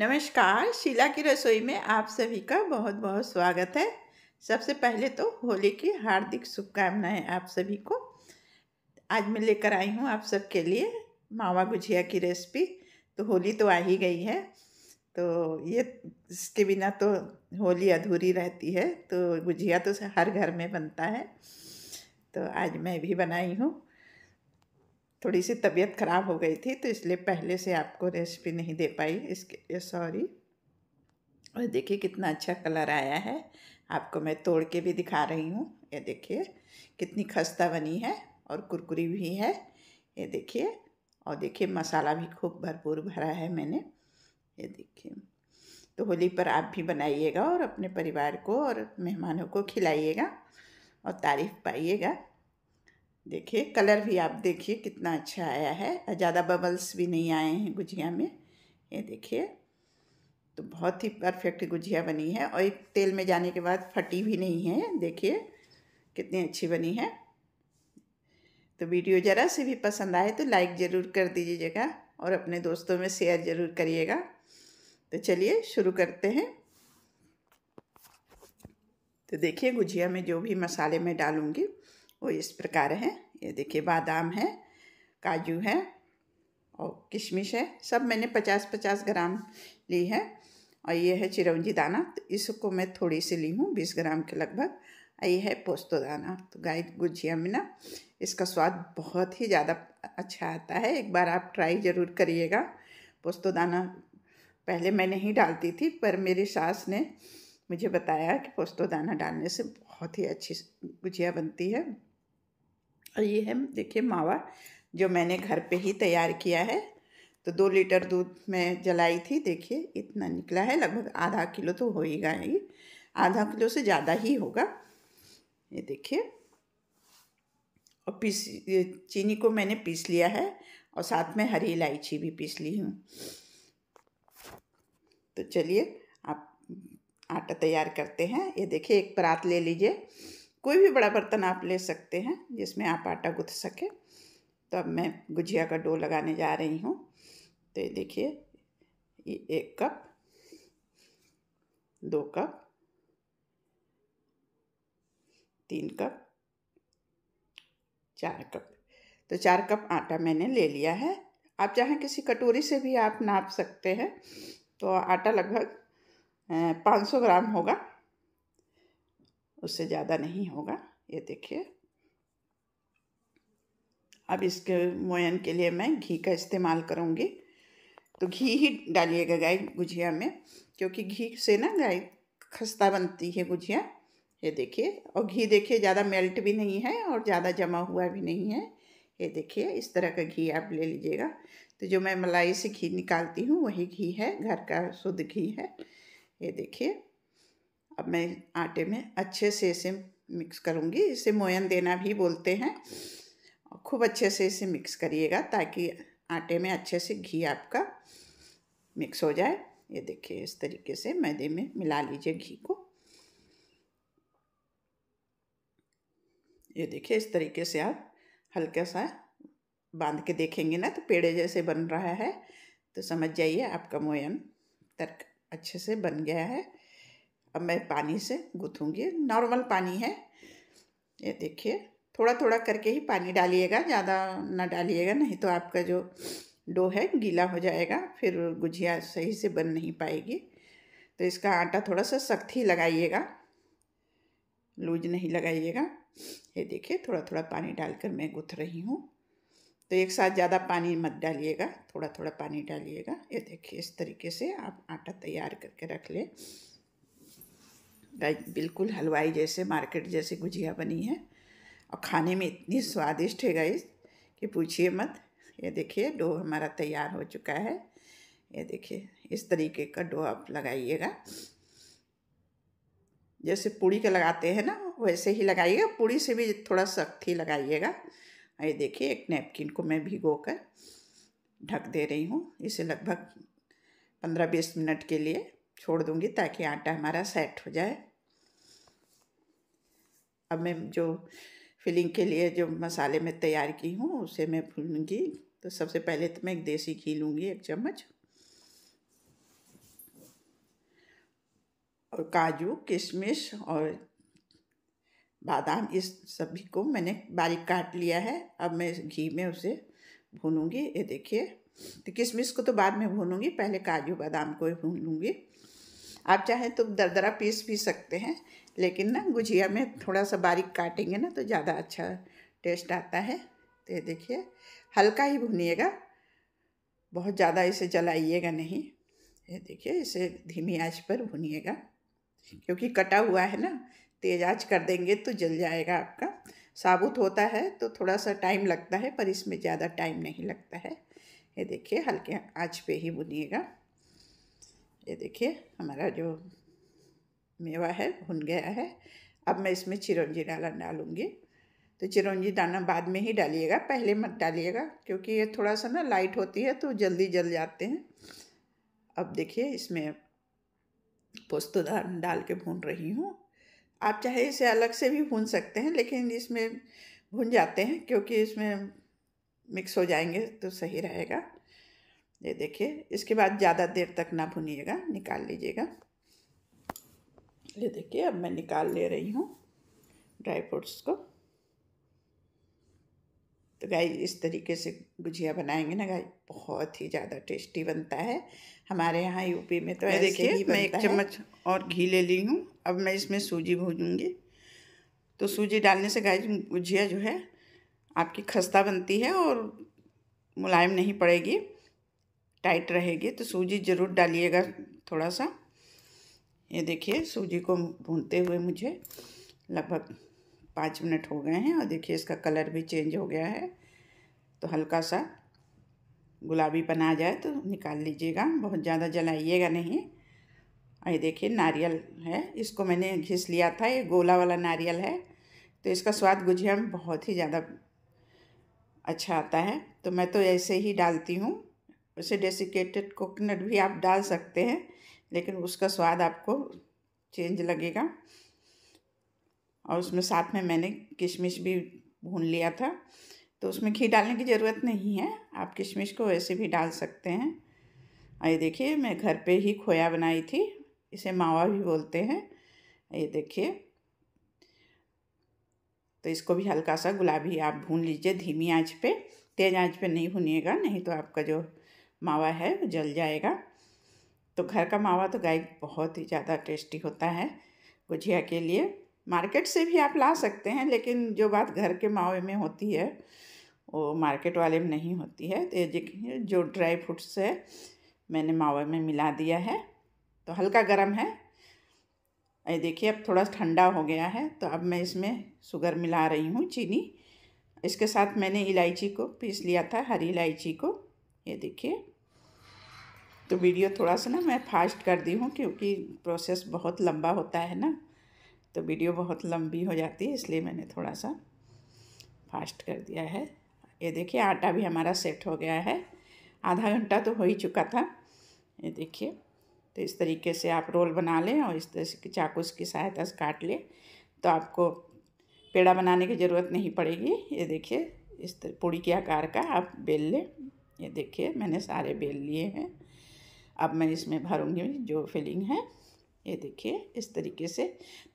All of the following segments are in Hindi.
नमस्कार शीला की रसोई में आप सभी का बहुत बहुत स्वागत है सबसे पहले तो होली की हार्दिक शुभकामनाएं आप सभी को आज मैं लेकर आई हूँ आप सबके लिए मावा गुजिया की रेसिपी तो होली तो आ ही गई है तो ये इसके बिना तो होली अधूरी रहती है तो गुजिया तो हर घर में बनता है तो आज मैं भी बनाई हूँ थोड़ी सी तबीयत ख़राब हो गई थी तो इसलिए पहले से आपको रेसिपी नहीं दे पाई इसके सॉरी और देखिए कितना अच्छा कलर आया है आपको मैं तोड़ के भी दिखा रही हूँ ये देखिए कितनी खस्ता बनी है और कुरकुरी भी है ये देखिए और देखिए मसाला भी खूब भरपूर भरा है मैंने ये देखिए तो होली पर आप भी बनाइएगा और अपने परिवार को और मेहमानों को खिलाइएगा और तारीफ़ पाइएगा देखिए कलर भी आप देखिए कितना अच्छा आया है ज़्यादा बबल्स भी नहीं आए हैं गुजिया में ये देखिए तो बहुत ही परफेक्ट गुजिया बनी है और एक तेल में जाने के बाद फटी भी नहीं है देखिए कितनी अच्छी बनी है तो वीडियो ज़रा से भी पसंद आए तो लाइक ज़रूर कर दीजिएगा और अपने दोस्तों में शेयर ज़रूर करिएगा तो चलिए शुरू करते हैं तो देखिए गुजिया में जो भी मसाले मैं डालूँगी वो इस प्रकार है ये देखिए बादाम है काजू है और किशमिश है सब मैंने पचास पचास ग्राम ली है और ये है चिरौंजी दाना तो इसको मैं थोड़ी सी ली हूँ बीस ग्राम के लगभग और ये है पोस्तो दाना तो गाय गुजिया में ना इसका स्वाद बहुत ही ज़्यादा अच्छा आता है एक बार आप ट्राई ज़रूर करिएगा पोस्तो दाना पहले मैं नहीं डालती थी पर मेरी सास ने मुझे बताया कि पोस्तो दाना डालने से बहुत ही अच्छी गुजिया बनती है और ये है देखिए मावा जो मैंने घर पे ही तैयार किया है तो दो लीटर दूध मैं जलाई थी देखिए इतना निकला है लगभग आधा किलो तो हो ही गया ही आधा किलो से ज़्यादा ही होगा ये देखिए और पीस चीनी को मैंने पीस लिया है और साथ में हरी इलायची भी पीस ली हूँ तो चलिए आप आटा तैयार करते हैं ये देखिए एक परात ले लीजिए कोई भी बड़ा बर्तन आप ले सकते हैं जिसमें आप आटा गूँथ सके तो अब मैं गुजिया का डो लगाने जा रही हूँ तो ये देखिए ये एक कप दो कप तीन कप चार कप तो चार कप आटा मैंने ले लिया है आप चाहें किसी कटोरी से भी आप नाप सकते हैं तो आटा लगभग पाँच सौ ग्राम होगा उससे ज़्यादा नहीं होगा ये देखिए अब इसके मोयन के लिए मैं घी का इस्तेमाल करूँगी तो घी ही डालिएगा गाय गुजिया में क्योंकि घी से ना गाय खस्ता बनती है गुजिया ये देखिए और घी देखिए ज़्यादा मेल्ट भी नहीं है और ज़्यादा जमा हुआ भी नहीं है ये देखिए इस तरह का घी आप ले लीजिएगा तो जो मैं मलाई से घी निकालती हूँ वही घी है घर का शुद्ध घी है ये देखिए अब मैं आटे में अच्छे से इसे मिक्स करूँगी इसे मोयन देना भी बोलते हैं खूब अच्छे से इसे मिक्स करिएगा ताकि आटे में अच्छे से घी आपका मिक्स हो जाए ये देखिए इस तरीके से मैदे में मिला लीजिए घी को ये देखिए इस तरीके से आप हल्का सा बांध के देखेंगे ना तो पेड़े जैसे बन रहा है तो समझ जाइए आपका मोयन तर्क अच्छे से बन गया है अब मैं पानी से गूँथूँगी नॉर्मल पानी है ये देखिए थोड़ा थोड़ा करके ही पानी डालिएगा ज़्यादा ना डालिएगा नहीं तो आपका जो डो है गीला हो जाएगा फिर गुजिया सही से बन नहीं पाएगी तो इसका आटा थोड़ा सा सख्त ही लगाइएगा लूज नहीं लगाइएगा ये देखिए थोड़ा थोड़ा पानी डालकर मैं गुथ रही हूँ तो एक साथ ज़्यादा पानी मत डालिएगा थोड़ा थोड़ा पानी डालिएगा ये देखिए इस तरीके से आप आटा तैयार करके रख लें बिल्कुल हलवाई जैसे मार्केट जैसे गुजिया बनी है और खाने में इतनी स्वादिष्ट है गई कि पूछिए मत ये देखिए डो हमारा तैयार हो चुका है ये देखिए इस तरीके का डो आप लगाइएगा जैसे पूड़ी का लगाते हैं ना वैसे ही लगाइएगा पूड़ी से भी थोड़ा सख्त ही लगाइएगा ये देखिए एक नैपकिन को मैं भिगो कर ढक दे रही हूँ इसे लगभग पंद्रह बीस मिनट के लिए छोड़ दूँगी ताकि आटा हमारा सेट हो जाए अब मैं जो फिलिंग के लिए जो मसाले मैं तैयार की हूँ उसे मैं भूनूंगी तो सबसे पहले तो मैं एक देसी घी लूँगी एक चम्मच और काजू किशमिश और बादाम इस सभी को मैंने बारीक काट लिया है अब मैं घी में उसे भूनूंगी ये देखिए तो किशमिश को तो बाद में भूनूंगी पहले काजू बादाम को भून लूँगी आप चाहें तो दरदरा पीस भी सकते हैं लेकिन ना गुजिया में थोड़ा सा बारीक काटेंगे ना तो ज़्यादा अच्छा टेस्ट आता है तो ये देखिए हल्का ही भुनिएगा बहुत ज़्यादा इसे जलाइएगा नहीं ये देखिए इसे धीमी आंच पर भुनिएगा क्योंकि कटा हुआ है ना तेज आँच कर देंगे तो जल जाएगा आपका साबुत होता है तो थोड़ा सा टाइम लगता है पर इसमें ज़्यादा टाइम नहीं लगता है ये देखिए हल्के आँच पे ही भुनिएगा ये देखिए हमारा जो मेवा है भुन गया है अब मैं इसमें चिरौंजी डाला डालूँगी तो चिरौंजी दाना बाद में ही डालिएगा पहले मत डालिएगा क्योंकि ये थोड़ा सा ना लाइट होती है तो जल्दी जल जाते हैं अब देखिए इसमें पोस्तो डाल के भून रही हूँ आप चाहे इसे अलग से भी भून सकते हैं लेकिन इसमें भून जाते हैं क्योंकि इसमें मिक्स हो जाएंगे तो सही रहेगा ये देखिए इसके बाद ज़्यादा देर तक ना भुनिएगा निकाल लीजिएगा ये देखिए अब मैं निकाल ले रही हूँ ड्राई फ्रूट्स को तो गाय इस तरीके से गुजिया बनाएंगे ना गाय बहुत ही ज़्यादा टेस्टी बनता है हमारे यहाँ यूपी में तो ऐसे देखिए मैं एक चम्मच और घी ले ली हूँ अब मैं इसमें सूजी भूजूँगी तो सूजी डालने से गाय गुजिया जो है आपकी खस्ता बनती है और मुलायम नहीं पड़ेगी टाइट रहेगी तो सूजी ज़रूर डालिएगा थोड़ा सा ये देखिए सूजी को भूनते हुए मुझे लगभग पाँच मिनट हो गए हैं और देखिए इसका कलर भी चेंज हो गया है तो हल्का सा गुलाबी बना जाए तो निकाल लीजिएगा बहुत ज़्यादा जलाइएगा नहीं ये देखिए नारियल है इसको मैंने घिस लिया था ये गोला वाला नारियल है तो इसका स्वाद गुजिया में बहुत ही ज़्यादा अच्छा आता है तो मैं तो ऐसे ही डालती हूँ वैसे डेसिकेटेड कोकोनट भी आप डाल सकते हैं लेकिन उसका स्वाद आपको चेंज लगेगा और उसमें साथ में मैंने किशमिश भी भून लिया था तो उसमें घी डालने की ज़रूरत नहीं है आप किशमिश को वैसे भी डाल सकते हैं ये देखिए मैं घर पे ही खोया बनाई थी इसे मावा भी बोलते हैं ये देखिए तो इसको भी हल्का सा गुलाबी आप भून लीजिए धीमी आंच पे तेज़ आंच पे नहीं भूनिएगा नहीं तो आपका जो मावा है वो जल जाएगा तो घर का मावा तो गाय बहुत ही ज़्यादा टेस्टी होता है गुजिया के लिए मार्केट से भी आप ला सकते हैं लेकिन जो बात घर के मावे में होती है वो मार्केट वाले में नहीं होती है तो देखिए जो ड्राई फ्रूट्स है मैंने मावे में मिला दिया है तो हल्का गर्म है ये देखिए अब थोड़ा ठंडा हो गया है तो अब मैं इसमें शुगर मिला रही हूँ चीनी इसके साथ मैंने इलायची को पीस लिया था हरी इलायची को ये देखिए तो वीडियो थोड़ा सा ना मैं फास्ट कर दी हूँ क्योंकि प्रोसेस बहुत लंबा होता है ना तो वीडियो बहुत लंबी हो जाती है इसलिए मैंने थोड़ा सा फास्ट कर दिया है ये देखिए आटा भी हमारा सेट हो गया है आधा घंटा तो हो ही चुका था ये देखिए तो इस तरीके से आप रोल बना लें और इस तरह से चाकू की सहायता से काट लें तो आपको पेड़ा बनाने की ज़रूरत नहीं पड़ेगी ये देखिए इस पूड़ी के आकार का आप बेल लें ये देखिए मैंने सारे बेल लिए हैं अब मैं इसमें भरूँगी जो फिलिंग है ये देखिए इस तरीके से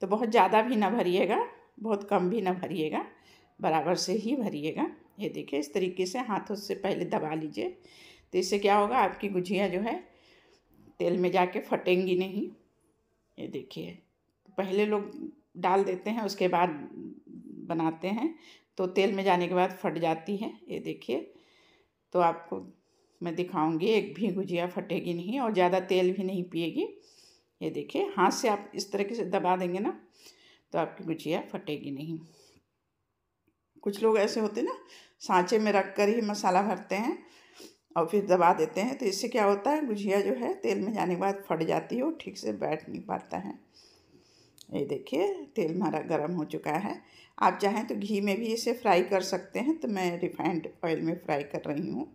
तो बहुत ज़्यादा भी ना भरिएगा बहुत कम भी ना भरिएगा बराबर से ही भरिएगा ये देखिए इस तरीके से हाथों से पहले दबा लीजिए तो इससे क्या होगा आपकी गुझिया जो है तेल में जाके फटेंगी नहीं ये देखिए पहले लोग डाल देते हैं उसके बाद बनाते हैं तो तेल में जाने के बाद फट जाती है ये देखिए तो आपको मैं दिखाऊंगी एक भी गुजिया फटेगी नहीं और ज़्यादा तेल भी नहीं पिएगी ये देखिए हाथ से आप इस तरीके से दबा देंगे ना तो आपकी गुजिया फटेगी नहीं कुछ लोग ऐसे होते ना सांचे में रख कर ही मसाला भरते हैं और फिर दबा देते हैं तो इससे क्या होता है गुजिया जो है तेल में जाने के बाद फट जाती है और ठीक से बैठ नहीं पाता है ये देखिए तेल हमारा गर्म हो चुका है आप चाहें तो घी में भी इसे फ्राई कर सकते हैं तो मैं रिफाइंड ऑयल में फ्राई कर रही हूँ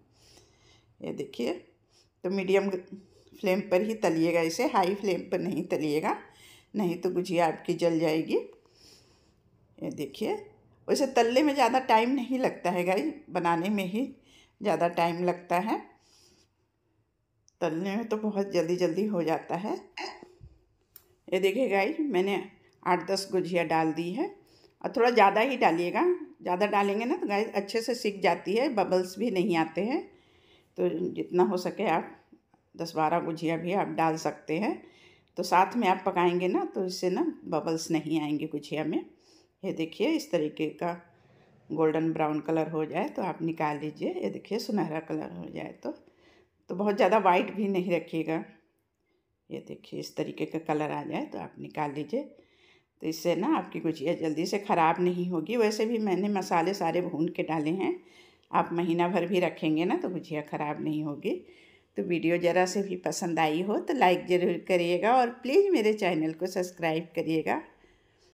ये देखिए तो मीडियम फ्लेम पर ही तलिएगा इसे हाई फ्लेम पर नहीं तलिएगा नहीं तो गुजिया आपकी जल जाएगी ये देखिए वैसे तलने में ज़्यादा टाइम नहीं लगता है गाई बनाने में ही ज़्यादा टाइम लगता है तलने में तो बहुत जल्दी जल्दी हो जाता है ये देखिए गाइस मैंने आठ दस गुजिया डाल दी है और थोड़ा ज़्यादा ही डालिएगा ज़्यादा डालेंगे ना तो गाय अच्छे से सीख जाती है बबल्स भी नहीं आते हैं तो जितना हो सके आप दस बारह गुजिया भी आप डाल सकते हैं तो साथ में आप पकाएंगे ना तो इससे ना बबल्स नहीं आएंगे गुजिया में ये देखिए इस तरीके का गोल्डन ब्राउन कलर हो जाए तो आप निकाल लीजिए ये देखिए सुनहरा कलर हो जाए तो तो बहुत ज़्यादा वाइट भी नहीं रखिएगा ये देखिए इस तरीके का कलर आ जाए तो आप निकाल लीजिए तो इससे ना आपकी गुजिया जल्दी से ख़राब नहीं होगी वैसे भी मैंने मसाले सारे भून के डाले हैं आप महीना भर भी रखेंगे ना तो गुजिया ख़राब नहीं होगी तो वीडियो ज़रा से भी पसंद आई हो तो लाइक ज़रूर करिएगा और प्लीज़ मेरे चैनल को सब्सक्राइब करिएगा